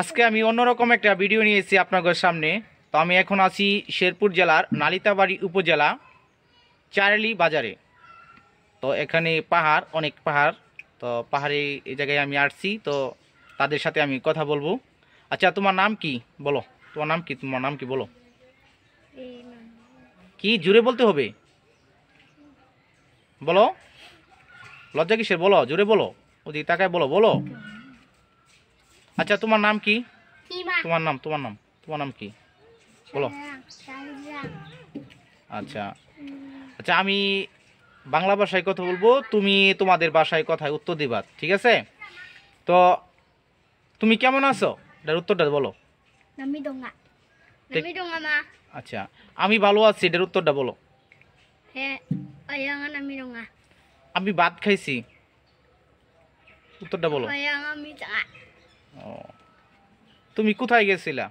আজকে আমি অন্যরকম একটা ভিডিও নিয়ে এসেছি আপনাদের সামনে তো আমি এখন আছি শেরপুর জেলার নালিতাবাড়ি উপজেলা চারলি বাজারে তো এখানে পাহাড় অনেক পাহাড় তো পাহাড়ে এই জায়গায় আমি আসছি তো তাদের সাথে আমি কথা বলবো আচ্ছা তোমার নাম কি বলো তোমার নাম কি তোমার নাম কি বলো কি জুড়ে বলতে হবে বলো লজ্জা কিসের বলো জুড়ে বলো ওদিকে তাকায় বলো বলো আচ্ছা তোমার নাম কি তোমার নাম তোমার নাম তোমার নাম কি বলো আচ্ছা আচ্ছা আমি বাংলা ভাষায় কথা বলবো তুমি তোমাদের ভাষায় কথায় উত্তর দিবা ঠিক আছে তো তুমি কেমন আছো এটার উত্তরটা বলো আচ্ছা আমি ভালো আছি এটার উত্তরটা বলো হ্যাঁ, আমি ভাত খাইছি উত্তরটা বলো ও তুমি কোথায় গেছিলা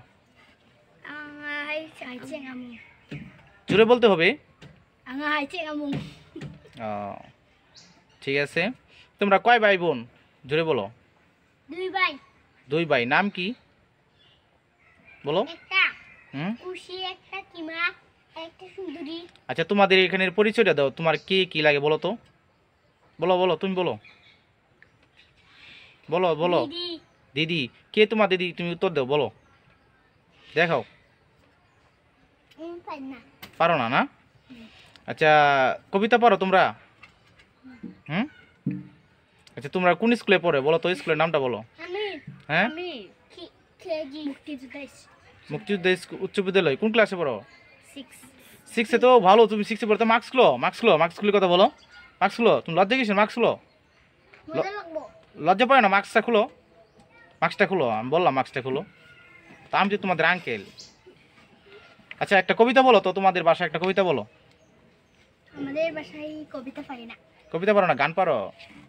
জুড়ে বলতে হবে ও ঠিক আছে তোমরা কয় ভাই বোন জুড়ে বলো দুই ভাই দুই ভাই নাম কি বলো আচ্ছা তোমাদের এখানের পরিচয়টা দাও তোমার কি কি লাগে বলো তো বলো বলো তুমি বলো বলো বলো দিদি কে তোমার দিদি তুমি উত্তর দাও বলো দেখাও পারো না না আচ্ছা কবিতা পারো তোমরা হুম আচ্ছা তোমরা কোন স্কুলে পড়ে বলো তো স্কুলের নামটা বলো হ্যাঁ মুক্তিযুদ্ধ উচ্চ বিদ্যালয় কোন ক্লাসে পড়ো সিক্সে তো ভালো তুমি সিক্সে পড়ো তো marks low marks low marks খুলির কথা বলো মার্কস লো তুমি লজ্জা গেছো মার্কস লো লজ্জা পায় না মার্কসটা খুলো মাস্কটা খুলো আমি বললাম মাস্কটা খুলো তা আমি তোমাদের আঙ্কেল আচ্ছা একটা কবিতা বলো তো তোমাদের বাসায় একটা কবিতা বলো আমাদের বাসায় কবিতা পারি না কবিতা পারো না গান পারো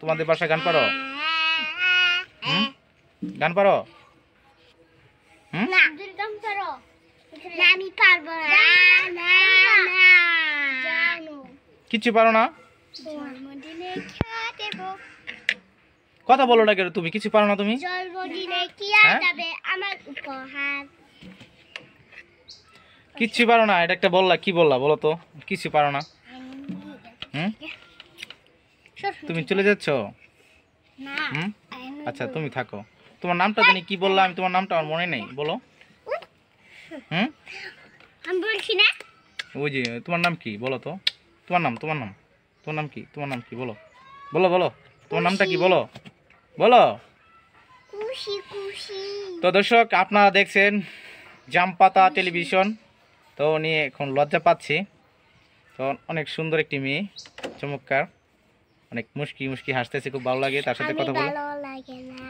তোমাদের বাসায় গান পারো গান পারো কিচ্ছু পারো না জন্মদিনে খেতে কথা বলো না কেন তুমি কিছু পারো না তুমি হ্যাঁ? কিচ্ছু পারো না এটা একটা বললা কি বললা বলো তো কিছু পারো না তুমি চলে যাচ্ছ হুম আচ্ছা তুমি থাকো তোমার নামটা তুমি কি বললাম আমি তোমার নামটা আমার মনে নেই বলো হুম ওই যে তোমার নাম কি বলো তো তোমার নাম তোমার নাম তোমার নাম কি তোমার নাম কি বলো বলো বলো তোমার নামটা কি বলো বলো তো দর্শক আপনারা দেখছেন জামপাতা টেলিভিশন তো উনি এখন লজ্জা পাচ্ছি তো অনেক সুন্দর একটি মেয়ে চমৎকার অনেক মুশকি মুশকি হাসতেছে খুব ভালো লাগে তার সাথে কথা বলে